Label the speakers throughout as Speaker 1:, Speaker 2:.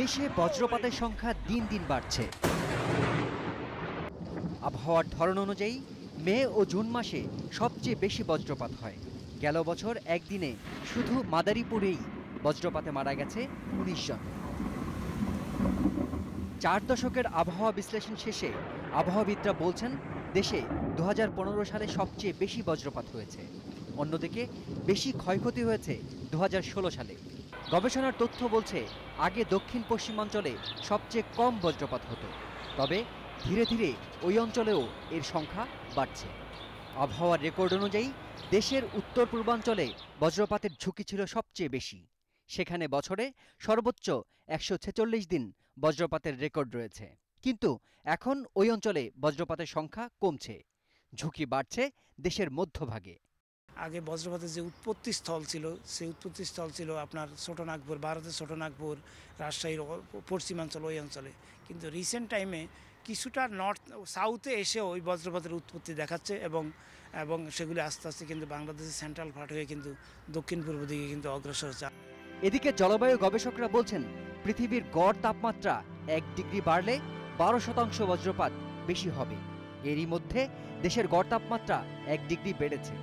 Speaker 1: দেশে বজ্রপাতের সংখ্যা দিন দিন বাড়ছে আবহাওয়ার ধরন অনুযায়ী মে ও জুন মাসে সবচেয়ে বেশি বজ্রপাত হয় গেল বছর একদিনে শুধু মাদারীপুরেই বজ্রপাতে মারা গেছে উনিশ জন চার দশকের আবহাওয়া বিশ্লেষণ শেষে আবহাওয়াবিদরা বলছেন দেশে দু সালে সবচেয়ে বেশি বজ্রপাত হয়েছে অন্যদিকে বেশি ক্ষয়ক্ষতি হয়েছে দু সালে গবেষণার তথ্য বলছে আগে দক্ষিণ পশ্চিমাঞ্চলে সবচেয়ে কম বজ্রপাত হতো তবে ধীরে ধীরে ওই অঞ্চলেও এর সংখ্যা বাড়ছে আবহাওয়ার রেকর্ড অনুযায়ী দেশের উত্তর পূর্বাঞ্চলে বজ্রপাতের ঝুঁকি ছিল সবচেয়ে বেশি সেখানে বছরে সর্বোচ্চ একশো দিন বজ্রপাতের রেকর্ড রয়েছে কিন্তু এখন ওই অঞ্চলে বজ্রপাতের সংখ্যা কমছে ঝুঁকি বাড়ছে দেশের মধ্যভাগে
Speaker 2: আগে বজ্রপাতের যে উৎপত্তি স্থল ছিল সেই উৎপত্তি স্থল ছিল আপনার ছোটনাগপুর ভারতের ছোটনাগপুর রাজশাহীর পশ্চিমাঞ্চল ওই অঞ্চলে কিন্তু রিসেন্ট টাইমে কিছুটা নর্থ সাউথে এসে ওই বজ্রপাতের উৎপত্তি দেখাচ্ছে এবং এবং সেগুলি আস্তে আস্তে কিন্তু বাংলাদেশের সেন্ট্রাল পার্ট হয়ে কিন্তু দক্ষিণ পূর্ব দিকে কিন্তু অগ্রসর হচ্ছে এদিকে জলবায়ু গবেষকরা বলছেন পৃথিবীর গড় তাপমাত্রা
Speaker 1: এক ডিগ্রি বাড়লে বারো শতাংশ বজ্রপাত বেশি হবে এরই মধ্যে দেশের গড় তাপমাত্রা এক ডিগ্রি বেড়েছে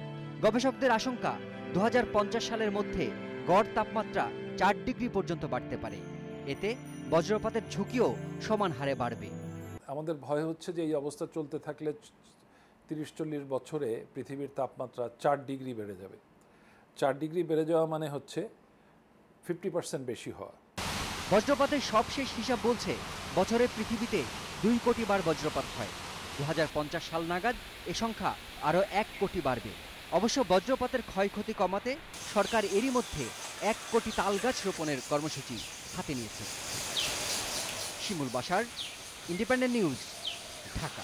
Speaker 1: গবেষকদের আশঙ্কা দু সালের মধ্যে গড় তাপমাত্রা চার ডিগ্রি পর্যন্ত বাড়তে পারে এতে বজ্রপাতের ঝুঁকিও সমান হারে বাড়বে
Speaker 3: আমাদের ভয় হচ্ছে যে এই অবস্থা চলতে থাকলে তিরিশ চল্লিশ বছরে পৃথিবীর তাপমাত্রা চার ডিগ্রি বেড়ে যাবে চার ডিগ্রি বেড়ে যাওয়া মানে হচ্ছে ফিফটি পার্সেন্ট বেশি হওয়া বজ্রপাতের সবশেষ হিসাব
Speaker 1: বলছে বছরে পৃথিবীতে দুই কোটি বার বজ্রপাত হয় দু সাল নাগাদ এ সংখ্যা আরও এক কোটি বাড়বে অবশ্য বজ্রপাতের ক্ষয়ক্ষতি কমাতে সরকার এরই মধ্যে এক কোটি তালগাছ রোপণের কর্মসূচি হাতে নিয়েছে শিমুল বাসার ইন্ডিপেন্ডেন্ট নিউজ ঢাকা